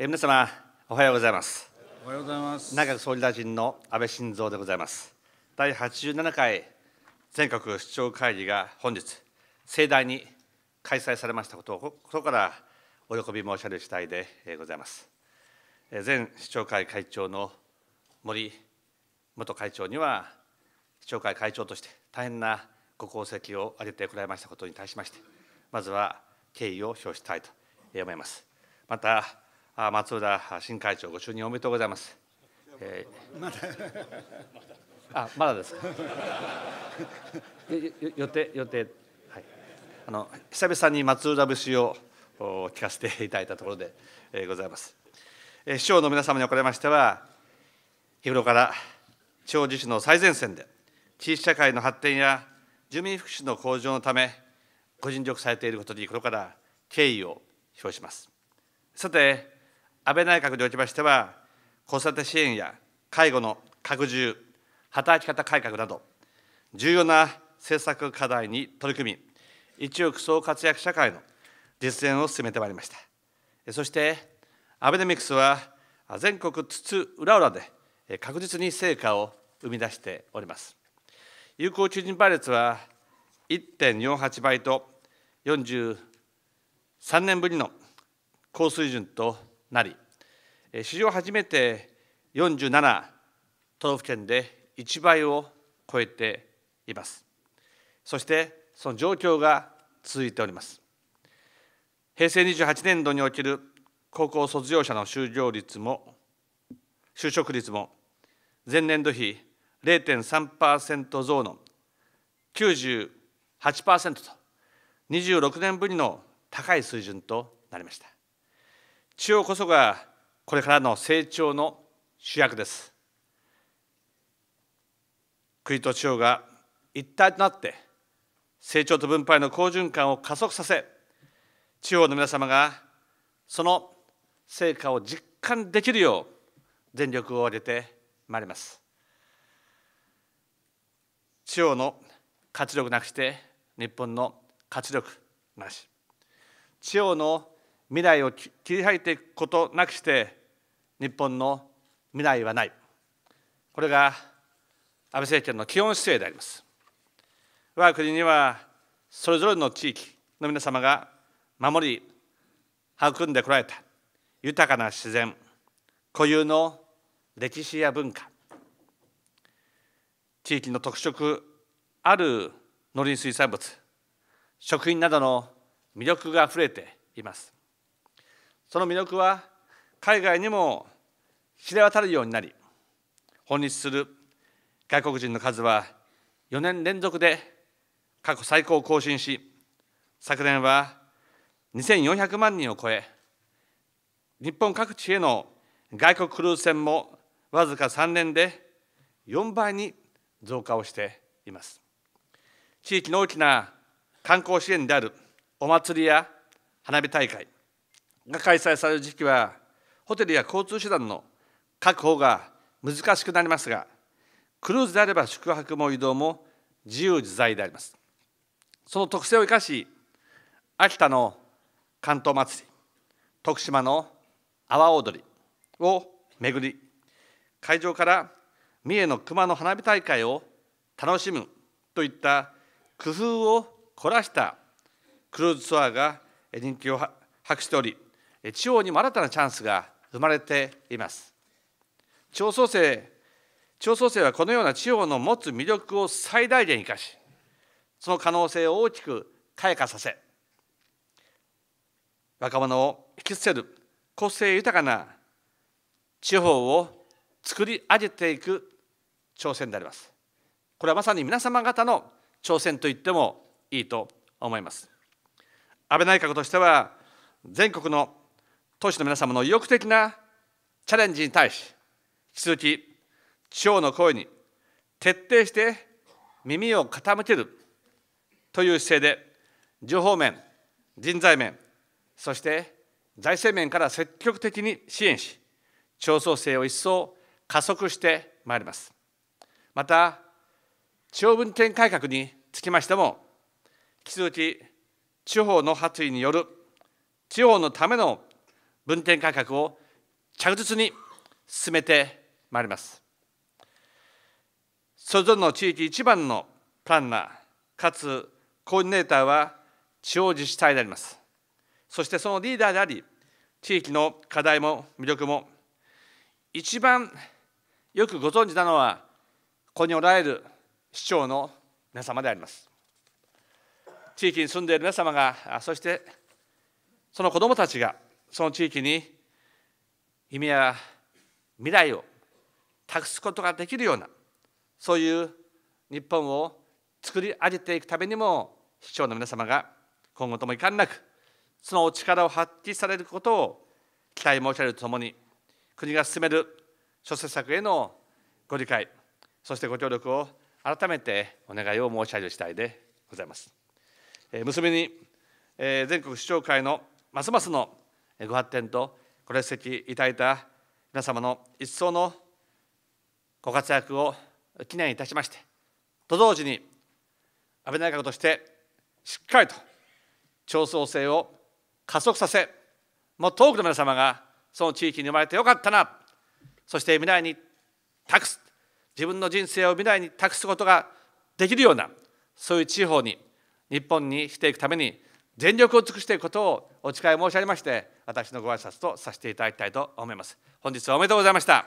え皆様おはようございますおはようございます内閣総理大臣の安倍晋三でございます第87回全国市長会議が本日盛大に開催されましたことを心からお喜び申し上げる次第でございます前市長会会長の森元会長には市長会会長として大変なご功績を挙げてこられましたことに対しましてまずは敬意を表したいと思いますまた松浦新会長ご就任おめでとうございます。えー、まだあまだですか。予定予定はいあの久々に松浦節を聞かせていただいたところで、えございます。えー、市長の皆様におかれましては日頃から地方自治の最前線で地域社会の発展や住民福祉の向上のためご尽力されていることにこれから敬意を表します。さて安倍内閣におきましては、子育て支援や介護の拡充、働き方改革など、重要な政策課題に取り組み、一億総活躍社会の実現を進めてまいりました。そして、アベノミクスは全国津々浦々で確実に成果を生み出しております。有効求人倍率は1.48倍と、43年ぶりの高水準となり史上初めて47都道府県で1倍を超えていますそしてその状況が続いております平成28年度における高校卒業者の就業率も就職率も前年度比0.3%増の98%と26年ぶりの高い水準となりました地方こそがこれからの成長の主役です国と地方が一体となって成長と分配の好循環を加速させ地方の皆様がその成果を実感できるよう全力を挙げてまいります地方の活力なくして日本の活力なし地方の未来を切り開いていくことなくして日本の未来はないこれが安倍政権の基本姿勢であります我が国にはそれぞれの地域の皆様が守り育んでこられた豊かな自然固有の歴史や文化地域の特色ある農林水産物食品などの魅力があふれていますその魅力は海外にも知れ渡るようになり訪日する外国人の数は4年連続で過去最高を更新し昨年は2400万人を超え日本各地への外国クルーズ船もわずか3年で4倍に増加をしています地域の大きな観光支援であるお祭りや花火大会が開催される時期はホテルや交通手段の確保が難しくなりますがクルーズであれば宿泊も移動も自由自在でありますその特性を生かし秋田の関東祭り徳島の阿波踊りを巡り会場から三重の熊野花火大会を楽しむといった工夫を凝らしたクルーズツアーが人気を博しており地方にも新たなチャンスが生まれています地方創生地方創生はこのような地方の持つ魅力を最大限生かしその可能性を大きく開花させ若者を引き捨てる個性豊かな地方を作り上げていく挑戦でありますこれはまさに皆様方の挑戦と言ってもいいと思います安倍内閣としては全国の党市の皆様の意欲的なチャレンジに対し、引き続き地方の声に徹底して耳を傾けるという姿勢で、情報面、人材面、そして財政面から積極的に支援し、地方創生を一層加速してまいります。また、地方分権改革につきましても、引き続き地方の発意による地方のための分店改革を着実に進めてまいります。それぞれの地域一番のプランナー、かつコーディネーターは地方自治体であります。そしてそのリーダーであり、地域の課題も魅力も、一番よくご存知なのは、ここにおられる市長の皆様であります。地域に住んでいる皆様が、そしてその子どもたちが、その地域に夢や未来を託すことができるようなそういう日本を作り上げていくためにも市長の皆様が今後ともいかんなくそのお力を発揮されることを期待申し上げるとともに国が進める諸政策へのご理解そしてご協力を改めてお願いを申し上げる次第でございます。えー、結びに、えー、全国市長会のますますのご発展とご列席いただいた皆様の一層のご活躍を記念いたしましてと同時に安倍内閣としてしっかりと調創性を加速させもっと多くの皆様がその地域に生まれてよかったなそして未来に託す自分の人生を未来に託すことができるようなそういう地方に日本にしていくために全力を尽くしていくことをお誓い申し上げまして私のご挨拶とさせていただきたいと思います本日はおめでとうございました